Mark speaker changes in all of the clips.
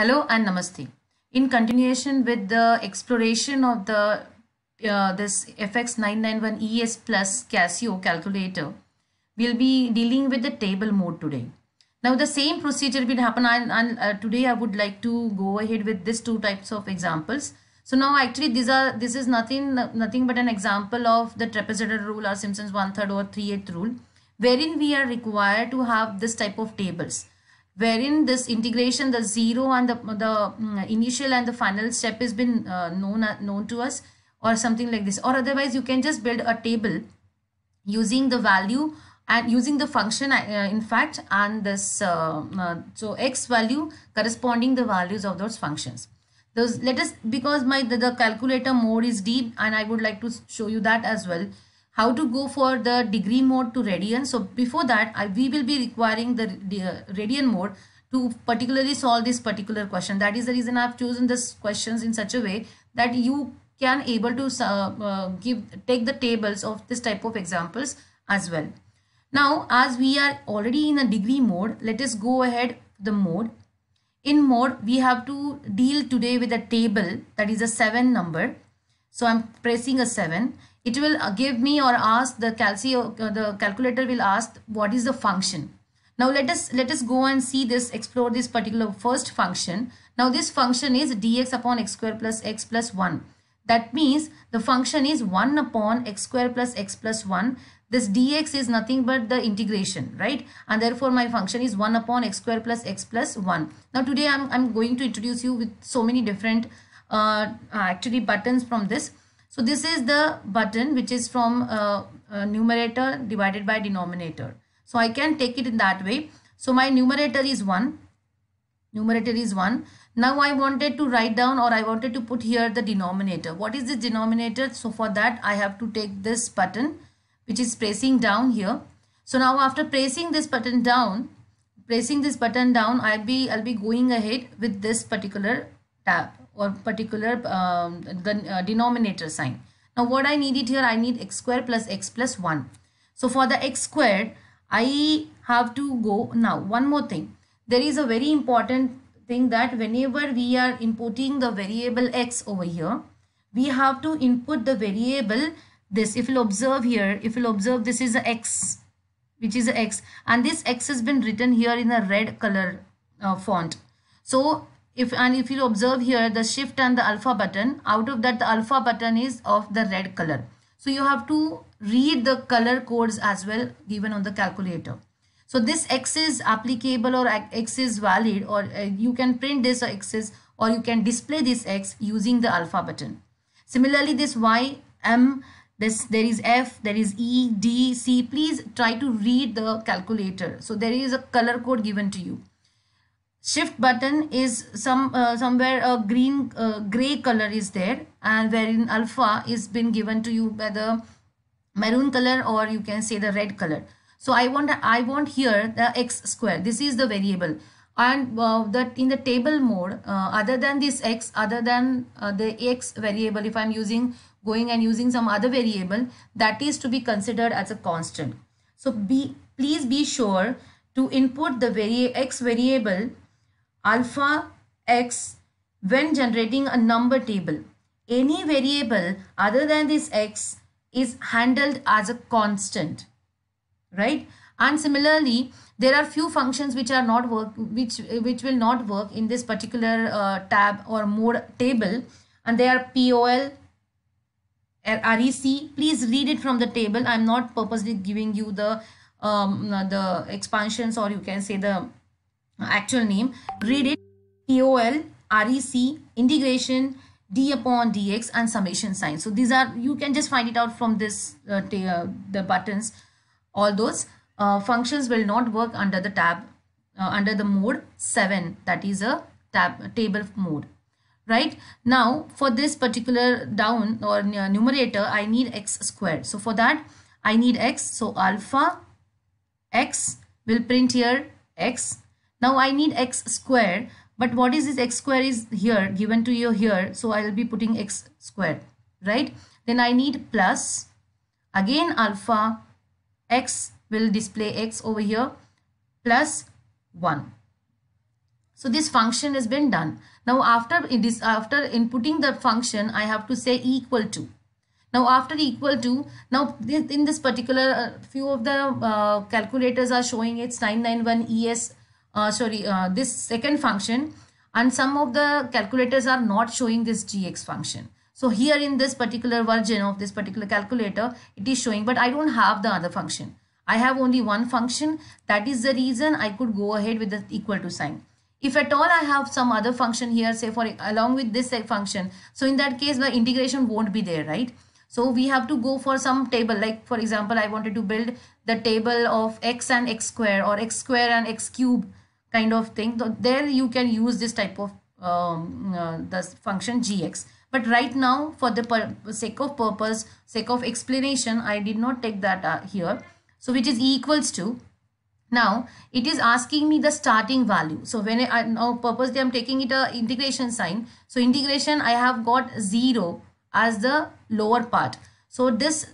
Speaker 1: Hello and Namaste. In continuation with the exploration of the uh, this FX991ES plus Casio calculator, we'll be dealing with the table mode today. Now the same procedure will happen and, and uh, today I would like to go ahead with these two types of examples. So now actually these are this is nothing nothing but an example of the trapezoidal rule or Simpson's one third or three eighth rule wherein we are required to have this type of tables wherein this integration, the zero and the, the mm, initial and the final step has been uh, known, uh, known to us or something like this. Or otherwise, you can just build a table using the value and using the function uh, in fact and this uh, uh, so x value corresponding the values of those functions those let us because my the, the calculator mode is deep and i would like to show you that as well how to go for the degree mode to radian. So before that, I, we will be requiring the, the uh, radian mode to particularly solve this particular question. That is the reason I've chosen this questions in such a way that you can able to uh, uh, give take the tables of this type of examples as well. Now, as we are already in a degree mode, let us go ahead the mode. In mode, we have to deal today with a table that is a 7 number. So I'm pressing a 7 it will uh, give me or ask the calcio, uh, the calculator will ask what is the function. Now let us let us go and see this, explore this particular first function. Now this function is dx upon x square plus x plus 1. That means the function is 1 upon x square plus x plus 1. This dx is nothing but the integration, right? And therefore my function is 1 upon x square plus x plus 1. Now today I'm, I'm going to introduce you with so many different uh, actually buttons from this. So this is the button which is from uh, uh, numerator divided by denominator. So I can take it in that way. So my numerator is 1. Numerator is 1. Now I wanted to write down or I wanted to put here the denominator. What is the denominator? So for that I have to take this button which is pressing down here. So now after pressing this button down, pressing this button down, I'll be, I'll be going ahead with this particular tab or particular um, the uh, denominator sign. Now what I needed here, I need x square plus x plus 1. So for the x squared, I have to go now. One more thing. There is a very important thing that whenever we are importing the variable x over here, we have to input the variable this. If you'll observe here, if you'll observe this is a x, which is a x and this x has been written here in a red color uh, font. So if and if you observe here the shift and the alpha button out of that the alpha button is of the red color so you have to read the color codes as well given on the calculator so this x is applicable or x is valid or uh, you can print this x is or you can display this x using the alpha button similarly this y m this there is f there is e d c please try to read the calculator so there is a color code given to you shift button is some uh, somewhere a green uh, gray color is there and wherein alpha is been given to you by the maroon color or you can say the red color so i want i want here the x square this is the variable and uh, that in the table mode uh, other than this x other than uh, the x variable if i'm using going and using some other variable that is to be considered as a constant so be please be sure to input the vari x variable alpha x when generating a number table. Any variable other than this x is handled as a constant, right? And similarly, there are few functions which are not work, which, which will not work in this particular uh, tab or mode table. And they are POL, REC. Please read it from the table. I'm not purposely giving you the um, the expansions or you can say the actual name, read it POL, REC, integration, d upon dx and summation sign. So these are, you can just find it out from this, uh, uh, the buttons, all those uh, functions will not work under the tab, uh, under the mode 7, that is a tab table mode right now for this particular down or numerator i need x squared so for that i need x so alpha x will print here x now I need x square, but what is this x square is here given to you here. So I will be putting x square, right? Then I need plus, again alpha, x will display x over here, plus 1. So this function has been done. Now after it is after inputting the function, I have to say equal to. Now after equal to, now in this particular uh, few of the uh, calculators are showing it's 991 ES uh, sorry, uh, this second function and some of the calculators are not showing this gx function. So here in this particular version of this particular calculator, it is showing, but I don't have the other function. I have only one function. That is the reason I could go ahead with the equal to sign. If at all I have some other function here, say for along with this function, so in that case, the integration won't be there, right? So we have to go for some table. Like for example, I wanted to build the table of x and x square or x square and x cube kind of thing so there you can use this type of um, uh, the function gx but right now for the sake of purpose sake of explanation i did not take that uh, here so which is e equals to now it is asking me the starting value so when i now purposely i'm taking it a integration sign so integration i have got zero as the lower part so this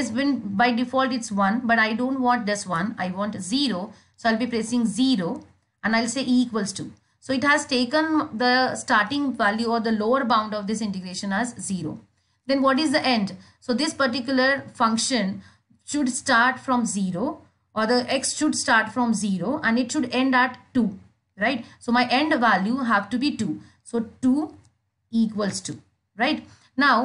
Speaker 1: is when by default it's 1 but I don't want this one I want 0 so I'll be pressing 0 and I'll say E equals 2 so it has taken the starting value or the lower bound of this integration as 0 then what is the end so this particular function should start from 0 or the x should start from 0 and it should end at 2 right so my end value have to be 2 so 2 equals 2 right now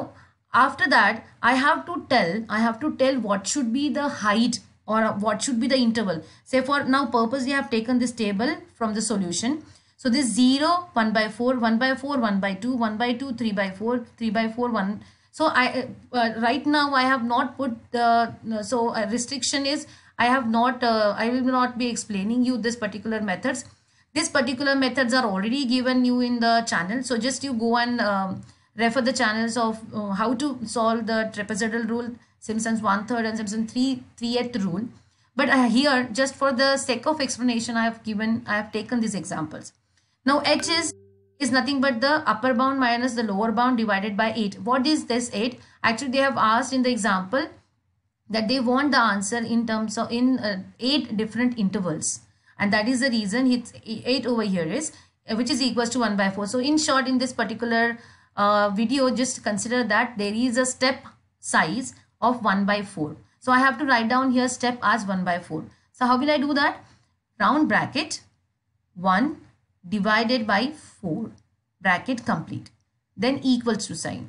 Speaker 1: after that i have to tell i have to tell what should be the height or what should be the interval say for now purpose, we have taken this table from the solution so this 0 1 by 4 1 by 4 1 by 2 1 by 2 3 by 4 3 by 4 1 so i uh, uh right now i have not put the uh, so uh, restriction is i have not uh, i will not be explaining you this particular methods this particular methods are already given you in the channel so just you go and um, refer the channels of uh, how to solve the trapezoidal rule, Simpson's one third and Simpson's three three-eighth rule. But uh, here, just for the sake of explanation, I have given, I have taken these examples. Now h is is nothing but the upper bound minus the lower bound divided by 8. What is this 8? Actually, they have asked in the example that they want the answer in terms of in uh, 8 different intervals. And that is the reason it's 8 over here is, which is equals to 1 by 4. So in short, in this particular uh, video just consider that there is a step size of 1 by 4 so I have to write down here step as 1 by 4 so how will I do that round bracket 1 divided by 4 bracket complete then equals to sign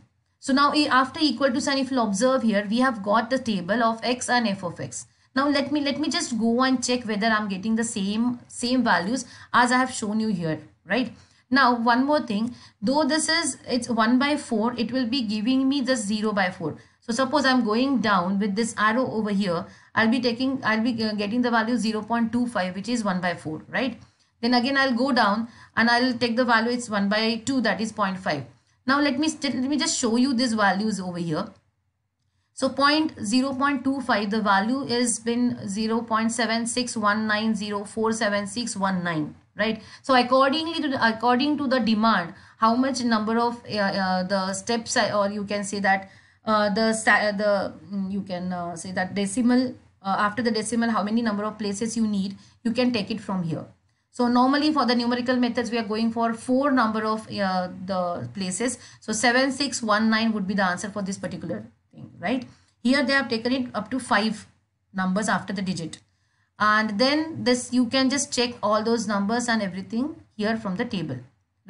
Speaker 1: so now after equal to sign if you observe here we have got the table of x and f of x now let me let me just go and check whether i'm getting the same same values as i have shown you here right now, one more thing, though this is, it's 1 by 4, it will be giving me this 0 by 4. So suppose I'm going down with this arrow over here, I'll be taking, I'll be uh, getting the value 0 0.25, which is 1 by 4, right? Then again, I'll go down and I'll take the value, it's 1 by 2, that is 0.5. Now, let me, let me just show you these values over here. So point 0 0.25, the value is been 0 0.7619047619 right so accordingly to the, according to the demand how much number of uh, uh, the steps uh, or you can say that uh, the uh, the mm, you can uh, say that decimal after the decimal how many number of places you need you can take it from here so normally for the numerical methods we are going for four number of the places so 7619 would be the answer for this particular thing right here they have taken it up to five numbers after the digit and then this you can just check all those numbers and everything here from the table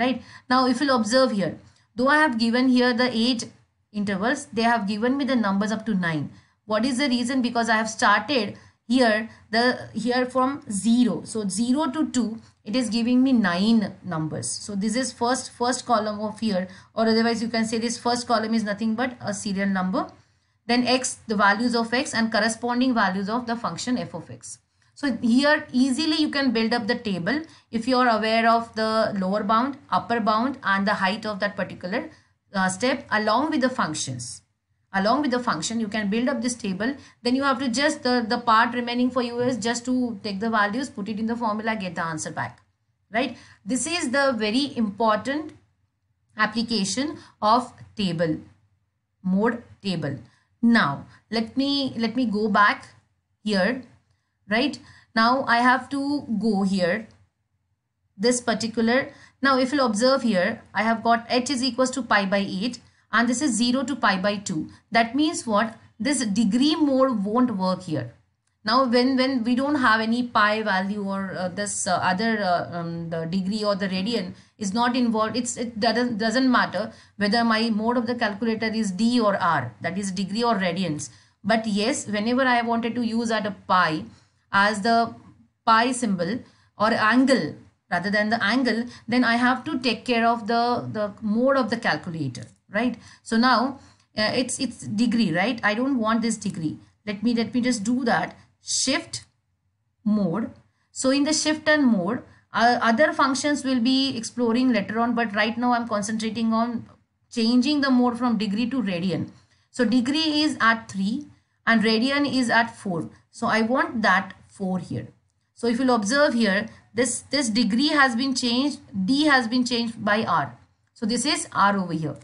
Speaker 1: right now if you'll observe here though i have given here the eight intervals they have given me the numbers up to nine what is the reason because i have started here the here from zero so zero to two it is giving me nine numbers so this is first first column of here or otherwise you can say this first column is nothing but a serial number then x the values of x and corresponding values of the function f of x so here easily you can build up the table if you are aware of the lower bound, upper bound and the height of that particular uh, step along with the functions. Along with the function you can build up this table then you have to just the, the part remaining for you is just to take the values put it in the formula get the answer back right. This is the very important application of table mode table. Now let me let me go back here right? Now I have to go here, this particular. Now if you'll observe here, I have got h is equals to pi by 8 and this is 0 to pi by 2. That means what? This degree mode won't work here. Now when, when we don't have any pi value or uh, this uh, other uh, um, the degree or the radian is not involved, it's, it doesn't, doesn't matter whether my mode of the calculator is d or r, that is degree or radians. But yes, whenever I wanted to use at a pi, as the pi symbol or angle rather than the angle, then I have to take care of the, the mode of the calculator, right? So now uh, it's it's degree, right? I don't want this degree. Let me let me just do that. Shift mode. So in the shift and mode, uh, other functions will be exploring later on but right now i'm concentrating on changing the mode from degree to radian so degree is at 3 and radian is at 4 so i want that 4 here. So if you'll observe here, this, this degree has been changed, D has been changed by R. So this is R over here.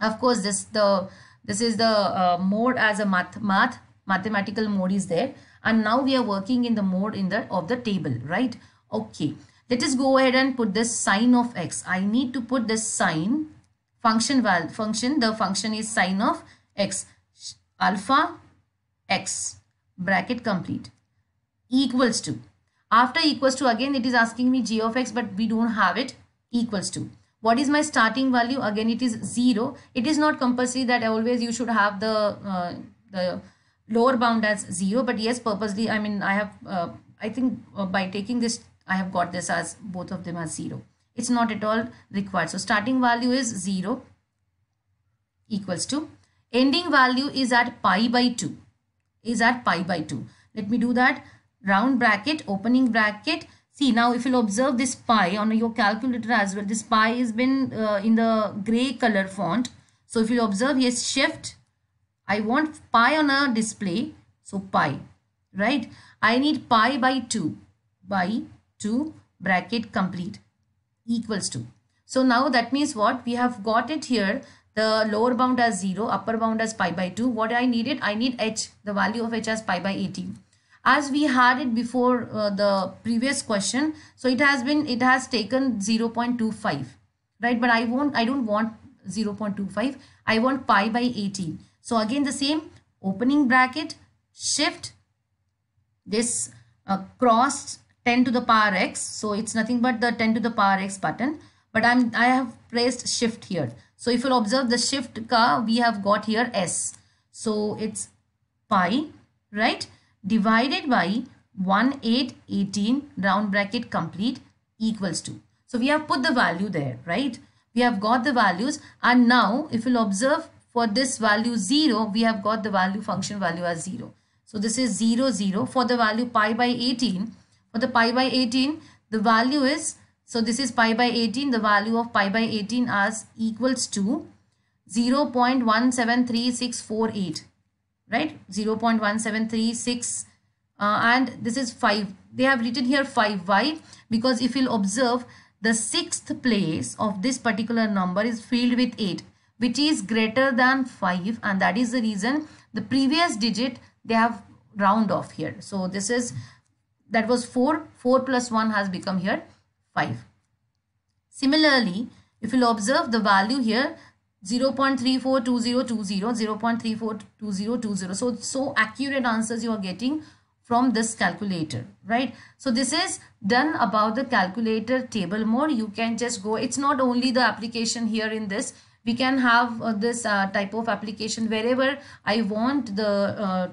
Speaker 1: Of course, this the this is the uh, mode as a math, math mathematical mode is there. And now we are working in the mode in the of the table, right? Okay, let us go ahead and put this sine of x. I need to put this sine function val function. The function is sine of x alpha x bracket complete equals to. After equals to again it is asking me g of x but we don't have it equals to. What is my starting value? Again it is 0. It is not compulsory that always you should have the, uh, the lower bound as 0 but yes purposely I mean I have uh, I think uh, by taking this I have got this as both of them as 0. It's not at all required. So starting value is 0 equals to ending value is at pi by 2 is at pi by 2. Let me do that round bracket opening bracket see now if you'll observe this pi on your calculator as well this pi has been uh, in the gray color font so if you observe yes shift I want pi on a display so pi right I need pi by 2 by 2 bracket complete equals to so now that means what we have got it here the lower bound as 0 upper bound as pi by 2 what I needed I need h the value of h as pi by 18 as we had it before uh, the previous question so it has been it has taken 0.25 right but i won't i don't want 0.25 i want pi by 18 so again the same opening bracket shift this uh, 10 to the power x so it's nothing but the 10 to the power x button but i'm i have pressed shift here so if you'll observe the shift ka we have got here s so it's pi right divided by 1818 round bracket complete equals to. So we have put the value there, right? We have got the values and now if you'll observe for this value 0, we have got the value function value as 0. So this is 0, 0 for the value pi by 18. For the pi by 18, the value is, so this is pi by 18, the value of pi by 18 as equals to 0 0.173648 right 0 0.1736 uh, and this is 5 they have written here 5 why because if you'll observe the sixth place of this particular number is filled with 8 which is greater than 5 and that is the reason the previous digit they have round off here so this is that was 4 4 plus 1 has become here 5 similarly if you'll observe the value here 0 0.342020, 0 0.342020. So, so accurate answers you are getting from this calculator, right? So this is done about the calculator table more. You can just go, it's not only the application here in this, we can have uh, this uh, type of application wherever I want the uh,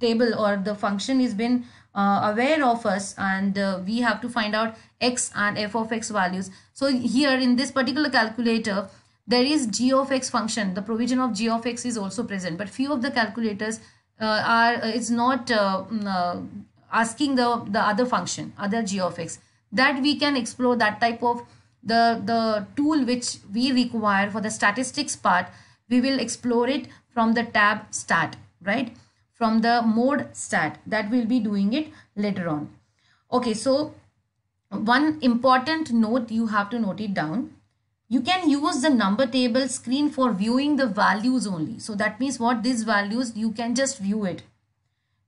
Speaker 1: table or the function is been uh, aware of us and uh, we have to find out x and f of x values. So here in this particular calculator, there is g of x function the provision of g of x is also present but few of the calculators uh, are uh, it's not uh, mm, uh, asking the the other function other g of x that we can explore that type of the the tool which we require for the statistics part we will explore it from the tab stat right from the mode stat that we'll be doing it later on okay so one important note you have to note it down you can use the number table screen for viewing the values only. So that means what these values, you can just view it.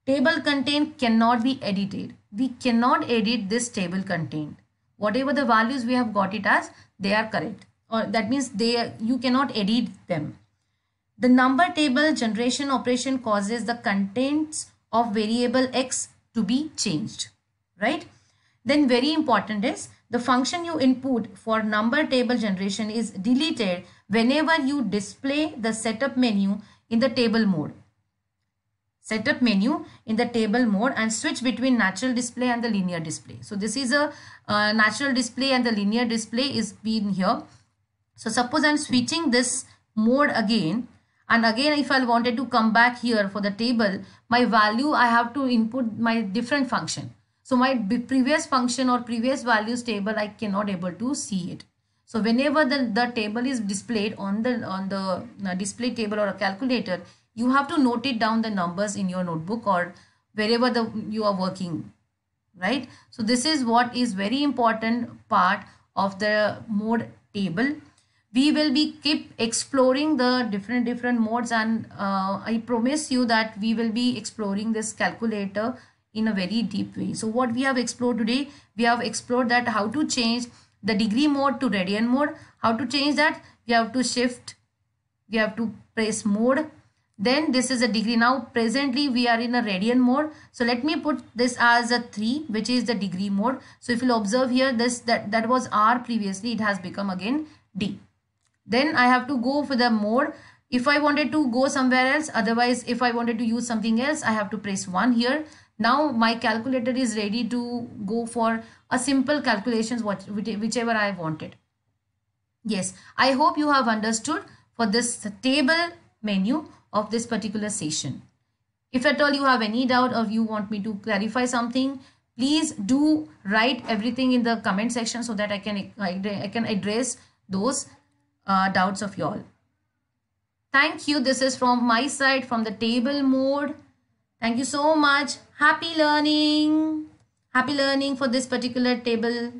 Speaker 1: Table contain cannot be edited. We cannot edit this table contained. Whatever the values we have got it as, they are correct. Or uh, that means they you cannot edit them. The number table generation operation causes the contents of variable x to be changed, right? Then very important is the function you input for number table generation is deleted whenever you display the setup menu in the table mode. Setup menu in the table mode and switch between natural display and the linear display. So this is a uh, natural display and the linear display is been here. So suppose I'm switching this mode again and again if I wanted to come back here for the table, my value I have to input my different function. So my previous function or previous values table, I cannot able to see it. So whenever the, the table is displayed on the, on the uh, display table or a calculator, you have to note it down the numbers in your notebook or wherever the, you are working, right? So this is what is very important part of the mode table we will be keep exploring the different different modes and uh, i promise you that we will be exploring this calculator in a very deep way. So what we have explored today, we have explored that how to change the degree mode to radian mode. How to change that? We have to shift. We have to press mode. Then this is a degree. Now presently we are in a radian mode. So let me put this as a 3 which is the degree mode. So if you'll observe here this that, that was R previously it has become again D. Then I have to go for the mode if I wanted to go somewhere else otherwise if I wanted to use something else I have to press 1 here now my calculator is ready to go for a simple calculations what whichever i wanted yes i hope you have understood for this table menu of this particular session if at all you have any doubt or you want me to clarify something please do write everything in the comment section so that i can i can address those uh, doubts of y'all thank you this is from my side from the table mode Thank you so much. Happy learning. Happy learning for this particular table.